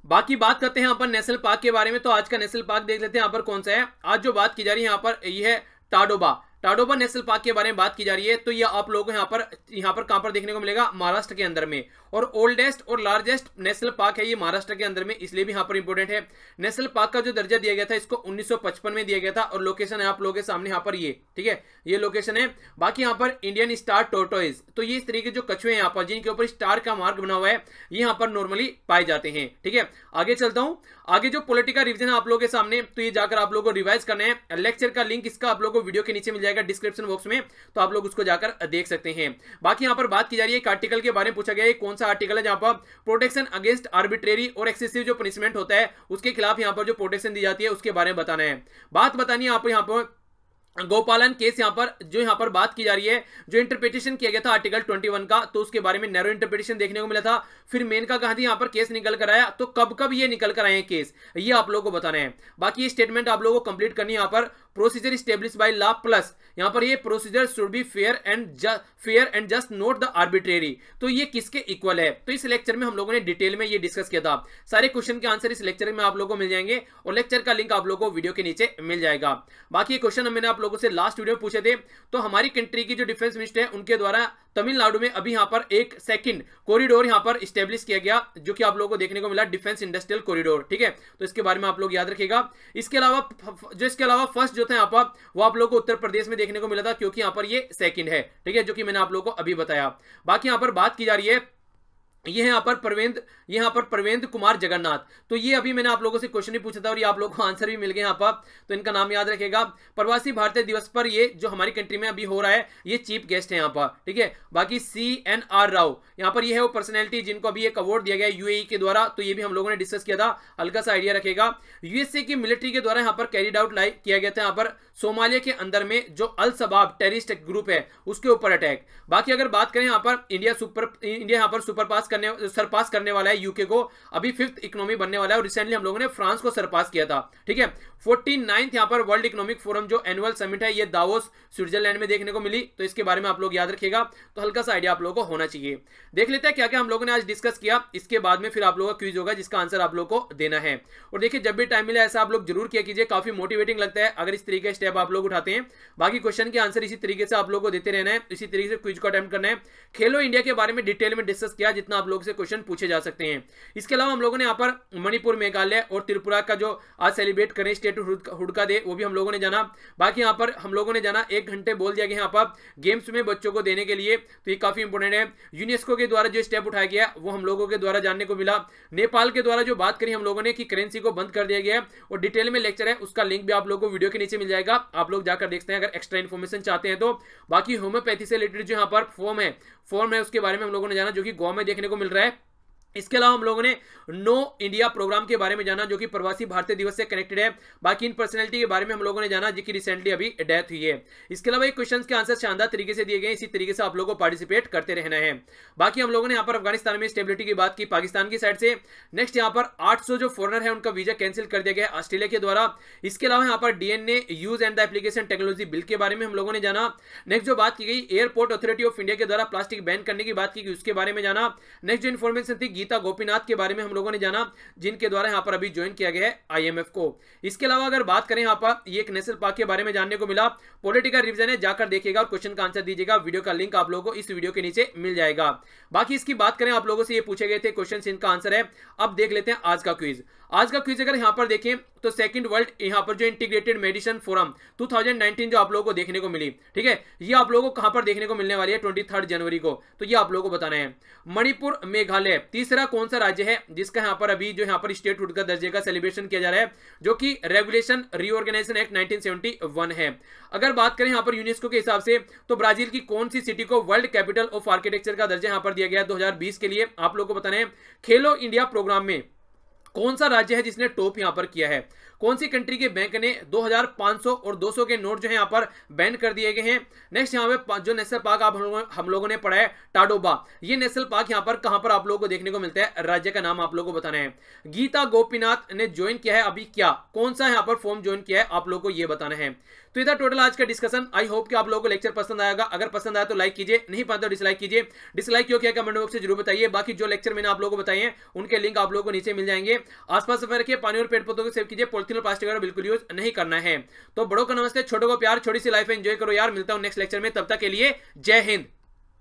बाकी बात करते हैं यहाँ पर नेशनल पार्क के बारे में तो आज का नेशनल पार्क देख लेते हैं यहाँ पर कौन सा है आज जो बात की जा रही है यहाँ पर ये है टाडोबा टाडोबा नेशनल पार्क के बारे में बात की जा रही है तो ये आप लोगों को यहाँ पर यहाँ पर कहाँ पर देखने को मिलेगा महाराष्ट्र के अंदर में और ओल्डेस्ट और लार्जेस्ट नेशनल पार्क है ये महाराष्ट्र के अंदर में इसलिए भी यहाँ पर इंपोर्टेंट है नेशनल पार्क का जो दर्जा दिया गया था इसको 1955 में दिया गया था और लोकेशन है आप लोगों के सामने यहाँ पर ये ठीक है ये लोकेशन है बाकी यहाँ पर इंडियन स्टार टोटोइज तो ये इस तरीके जो कछुए हैं यहाँ पर जिनके ऊपर स्टार का मार्ग बना हुआ है ये यहाँ पर नॉर्मली पाए जाते हैं ठीक है आगे चलता हूँ आगे जो पोलिटिकल रिविजन है आप लोगों के सामने तो ये जाकर आप लोगों को रिवाइज करना है लेक्चर का लिंक इसका आप लोगों को वीडियो के नीचे मिल जाएगा डिस्क्रिप्शन बॉक्स में तो आप लोग उसको जाकर देख सकते हैं बाकी यहाँ पर बात की जा रही है आर्टिकल के बारे में पूछा गया है कौन सा सा आर्टिकल है जहां पर प्रोटेक्शन अगेंस्ट आर्बिट्रेरी और एक्सेसिव जो पनिशमेंट होता है उसके खिलाफ यहां पर जो प्रोटेक्शन दी जाती है उसके बारे में बताना है बात बतानी है यहाँ पर यहाँ पर गौपालन केस यहां पर जो यहां पर बात की जा रही है जो इंटरप्रिटेशन किया गया था आर्टिकल 21 का तो उसके बारे में नैरो इंटरप्रिटेशन देखने को मिला था फिर मेनका गांधी यहां पर केस निकल कर आया तो कब कब ये निकल कर आए केस ये आप लोगों को बताना है बाकी ये स्टेटमेंट आप लोगों को कंप्लीट करनी है यहाँ पर procedure establish by law plus यहाँ पर ये procedure should be fair and fair and just not the arbitrary तो ये किसके इक्वल है तो इस लेक्चर में हम लोगों ने डिटेल में ये डिस्कस किया था सारे क्वेश्चन के आंसर इस लेक्चर में आप लोगों को मिल जाएंगे और लेक्चर का लिंक आप लोगों को वीडियो के नीचे मिल जाएगा बाकी ये क्वेश्चन मैंने आप लोगों से लास्ट वीडियो पूछे थे तो हमारी कंट्री की जो डिफेंस मिनिस्टर है उनके द्वारा तमिलनाडु में अभी यहाँ पर एक सेकंड कॉरिडोर यहाँ पर स्टेब्लिश किया गया जो कि आप लोगों को देखने को मिला डिफेंस इंडस्ट्रियल कॉरिडोर ठीक है तो इसके बारे में आप लोग याद रखेगा इसके अलावा जो इसके अलावा फर्स्ट जो जो था यहाँ पर वो आप लोग को उत्तर प्रदेश में देखने को मिला था क्योंकि यहाँ पर ये सेकंड है ठीक है जो कि मैंने आप लोगों को अभी बताया बाकी यहाँ पर बात की जा रही है ये यहाँ पर प्रवेंद्र यहाँ पर प्रवेंद्र कुमार जगन्नाथ तो ये अभी मैंने आप लोगों से क्वेश्चन ही पूछा था और ये आप लोगों को आंसर भी मिल गया यहाँ पर तो इनका नाम याद रखेगा प्रवासी भारतीय दिवस पर ये जो हमारी कंट्री में अभी हो रहा है ये चीफ गेस्ट है यहाँ पर ठीक है बाकी सी एन आर राव यहाँ पर ये है वो पर्सनैलिटी जिनको अभी एक अवार्ड दिया गया यू e के द्वारा तो ये भी हम लोगों ने डिस्कस किया था हल्का सा आइडिया रखेगा यूएसए की मिलिट्री के द्वारा यहाँ पर कैरिड आउट लाइक किया गया था यहाँ पर सोमालिया के अंदर में जो अल सबाब टेरिस्ट ग्रुप है उसके ऊपर अटैक बाकी अगर बात करें यहाँ पर इंडिया सुपर इंडिया यहाँ पर सुपर पास करने सरपास करने वाला है यूके को अभी फिफ्थ इकोनॉमी बनने वाला है और रिसेंटली हम लोगों ने फ्रांस को सरपास किया था ठीक है फोर्टी नाइन्थ यहाँ पर वर्ल्ड इकोनॉमिक फोरम जो एनुअल समिट है ये दावोस स्विट्जरलैंड में देखने को मिली तो इसके बारे में आप लोग याद रखेगा तो हल्का सा आइडिया आप लोगों को होना चाहिए देख लेते हैं क्या क्या हम लोगों ने आज डिस्कस किया इसके बाद में फिर आप लोगों का क्यूज होगा जिसका आंसर आप लोग को देना है और देखिए जब भी टाइम मिले ऐसा आप लोग जरूर किया कीजिए काफी मोटिवेटिंग लगता है अगर इस तरीके का स्टेप आप लोग उठाते हैं बाकी क्वेश्चन के आंसर इसी तरीके से आप लोगों को देते रहना है इसी तरीके से क्विज को अटेम्प्ट करना है खेलो इंडिया के बारे में डिटेल में डिस्कस किया जितना आप लोग से क्वेश्चन पूछे जा सकते हैं इसके अलावा हम लोगों ने यहाँ पर मणिपुर मेघालय और त्रिपुरा का जो आज सेलिब्रेट करें स्टेट हुडका दे वो भी हम लोगों ने जाना बाकी यहाँ पर हम लोगों ने जाना एक घंटे बोल दिया गया यहाँ पर गेम्स में बच्चों को देने के लिए तो ये काफ़ी इंपोर्टेंट है यूनेस्को के द्वारा जो स्टेप उठाया गया वो हम लोगों के द्वारा जानने को मिला नेपाल के द्वारा जो बात करी हम लोगों ने कि करेंसी को बंद कर दिया गया और डिटेल में लेक्चर है उसका लिंक भी आप लोगों को वीडियो के नीचे मिल जाएगा आप लोग जाकर देखते हैं अगर एक्स्ट्रा इन्फॉर्मेशन चाहते हैं तो बाकी होम्योपैथी से रिलेटेड जो यहाँ पर फॉर्म है फॉर्म है उसके बारे में हम लोगों ने जाना जो कि गाँव में देखने देखने को मिल रहा है इसके अलावा हम लोगों ने नो इंडिया प्रोग्राम के बारे में जाना जो कि प्रवासी भारतीय दिवस से कनेक्टेड है बाकी इन पर्सनैलिटी के बारे में हम लोगों ने जाना जिसकी रिसेंटली अभी डेथ हुई है इसके अलावा एक क्वेश्चंस के आंसर शानदार तरीके से दिए गए इसी तरीके से आप लोगों को पार्टिसिपेट करते रहना है बाकी हम लोगों ने यहाँ पर अफगानिस्तान में स्टेबिलिटी की बात की पाकिस्तान की साइड से नेक्स्ट यहाँ पर आठ जो फॉरनर है उनका वीजा कैंसिल कर दिया गया ऑस्ट्रेलिया के द्वारा इसके अलावा यहाँ पर DNA use and the application technology bill के बारे में हम लोगों ने जाना नेक्स्ट जो बात की गई एयरपोर्ट अथॉरिटी ऑफ इंडिया के द्वारा प्लास्टिक बैन करने की बात की उसके बारे में जाना नेक्स्ट जो इन्फॉर्मेशन थी गीता गोपीनाथ के बारे में हम लोगों ने जाना जिनके द्वारा यहाँ पर अभी ज्वाइन किया गया है आईएमएफ को इसके अलावा अगर बात करें यहाँ पर ये एक नेशनल पार्क के बारे में जानने को मिला पॉलिटिकल रिविजन है जाकर देखिएगा और क्वेश्चन का आंसर दीजिएगा वीडियो का लिंक आप लोगों को इस वीडियो के नीचे मिल जाएगा बाकी इसकी बात करें आप लोगों से ये पूछे गए थे क्वेश्चन इनका आंसर है अब देख लेते हैं आज का क्विज आज का क्विज अगर यहाँ पर देखें तो सेकंड वर्ल्ड यहाँ पर जो इंटीग्रेटेड मेडिसिन फोरम 2019 जो आप लोगों को देखने को मिली ठीक है ये आप लोगों को कहाँ पर देखने को मिलने वाली है ट्वेंटी जनवरी को तो ये आप लोगों को बताना है मणिपुर मेघालय तीसरा कौन सा राज्य है जिसका यहाँ पर अभी जो यहाँ पर हुड का दर्जे का सेलिब्रेशन किया जा रहा है जो कि रेगुलेशन रीऑर्गेनाइजेशन एक्ट नाइनटीन है अगर बात करें यहाँ पर यूनेस्को के हिसाब से तो ब्राजील की कौन सी सिटी को वर्ल्ड कैपिटल ऑफ आर्किटेक्चर का दर्जा यहाँ पर दिया गया है दो के लिए आप लोग को बताना है खेलो इंडिया प्रोग्राम में कौन सा राज्य है जिसने टॉप यहां पर किया है कौन सी कंट्री के बैंक ने 2500 और 200 के नोट जो है यहां पर बैन कर दिए गए हैं नेक्स्ट यहाँ पे जो नेशनल पार्क आप हम लोगों ने पढ़ा है टाडोबा ये नेशनल पार्क यहाँ पर कहां पर आप लोगों को देखने को मिलता है राज्य का नाम आप लोगों को बताना है गीता गोपीनाथ ने ज्वाइन किया है अभी क्या कौन सा यहाँ पर फॉर्म ज्वाइन किया है आप लोग को ये बताना है तो इधर टोटल आज का डिस्कशन आई होप कि आप लोगों को लेक्चर पसंद आएगा अगर पसंद आया तो लाइक कीजिए नहीं पता तो डिसलाइक कीजिए डिसलाइक क्यों क्या कमेंट बॉक्स से जरूर बताइए बाकी जो लेक्चर मैंने आप लोगों को बताए हैं उनके लिंक आप लोगों को नीचे मिल जाएंगे आसपास सफर रखिए पानी और पेड़ पौधों को सेव कीजिए पोलिथिन प्लास्टिक वगैरह बिल्कुल यूज नहीं करना है तो बड़ों का नमस्ते छोटों को प्यार छोटी सी लाइफ एंजॉय करो यार मिलता हूं नेक्स्ट लेक्चर में तब तक के लिए जय हिंद